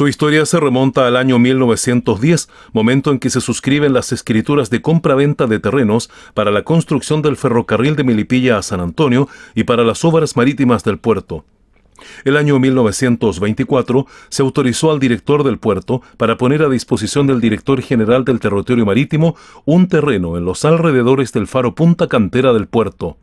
Su historia se remonta al año 1910, momento en que se suscriben las escrituras de compraventa de terrenos para la construcción del ferrocarril de Milipilla a San Antonio y para las obras marítimas del puerto. El año 1924 se autorizó al director del puerto para poner a disposición del director general del territorio marítimo un terreno en los alrededores del faro Punta Cantera del puerto.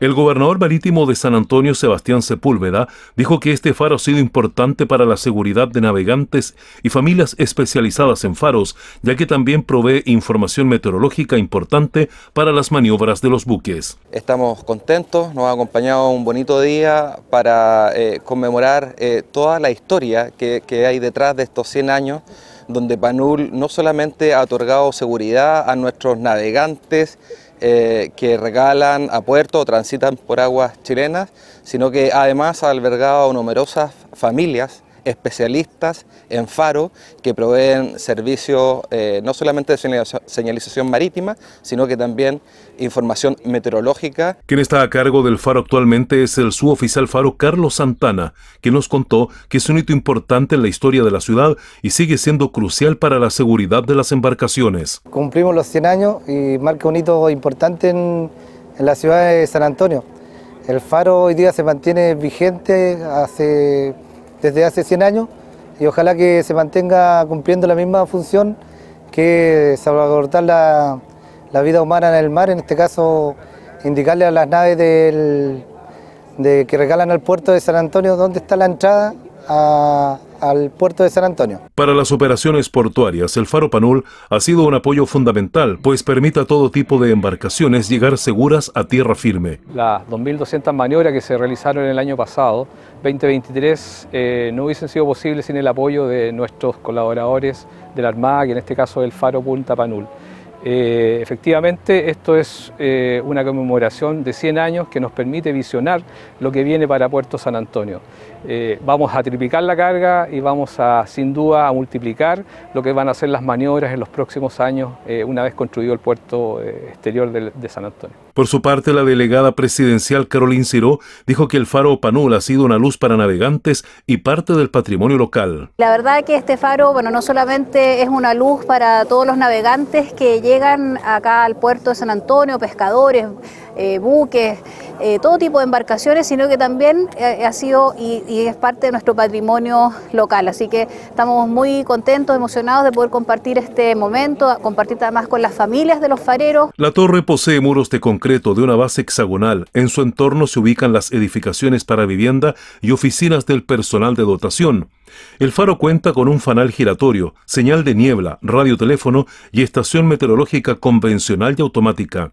El gobernador marítimo de San Antonio, Sebastián Sepúlveda, dijo que este faro ha sido importante para la seguridad de navegantes y familias especializadas en faros, ya que también provee información meteorológica importante para las maniobras de los buques. Estamos contentos, nos ha acompañado un bonito día para eh, conmemorar eh, toda la historia que hay detrás de estos 100 años donde PANUL no solamente ha otorgado seguridad a nuestros navegantes eh, que regalan a puerto o transitan por aguas chilenas, sino que además ha albergado numerosas familias especialistas en faro que proveen servicios eh, no solamente de señalización marítima, sino que también información meteorológica. Quien está a cargo del faro actualmente es el suboficial faro Carlos Santana, que nos contó que es un hito importante en la historia de la ciudad y sigue siendo crucial para la seguridad de las embarcaciones. Cumplimos los 100 años y marca un hito importante en, en la ciudad de San Antonio. El faro hoy día se mantiene vigente hace desde hace 100 años y ojalá que se mantenga cumpliendo la misma función que salvaguardar la, la vida humana en el mar, en este caso indicarle a las naves de, que regalan al puerto de San Antonio dónde está la entrada al puerto de San Antonio. Para las operaciones portuarias, el Faro Panul ha sido un apoyo fundamental, pues permite a todo tipo de embarcaciones llegar seguras a tierra firme. Las 2.200 maniobras que se realizaron el año pasado, 2023, eh, no hubiesen sido posibles sin el apoyo de nuestros colaboradores de la Armada, que en este caso el Faro Punta Panul. Eh, efectivamente, esto es eh, una conmemoración de 100 años que nos permite visionar lo que viene para Puerto San Antonio. Eh, vamos a triplicar la carga y vamos a, sin duda, a multiplicar lo que van a ser las maniobras en los próximos años una vez construido el puerto exterior de, San Antonio. Por su parte, la delegada presidencial Carolín Ciró dijo que el faro Panul ha sido una luz para navegantes y parte del patrimonio local. La verdad que este faro, bueno, no solamente es una luz para todos los navegantes que llegan acá al puerto de San Antonio, pescadores, eh, buques, eh, todo tipo de embarcaciones, sino que también eh, ha sido y, es parte de nuestro patrimonio local. Así que estamos muy contentos, emocionados de poder compartir este momento, compartir además con las familias de los fareros. La torre posee muros de concreto de una base hexagonal. En su entorno se ubican las edificaciones para vivienda y oficinas del personal de dotación. El faro cuenta con un fanal giratorio, señal de niebla, radioteléfono y estación meteorológica convencional y automática.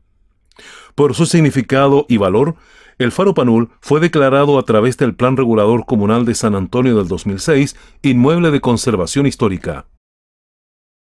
Por su significado y valor, el Faro Panul fue declarado a través del Plan Regulador Comunal de San Antonio del 2006 inmueble de conservación histórica.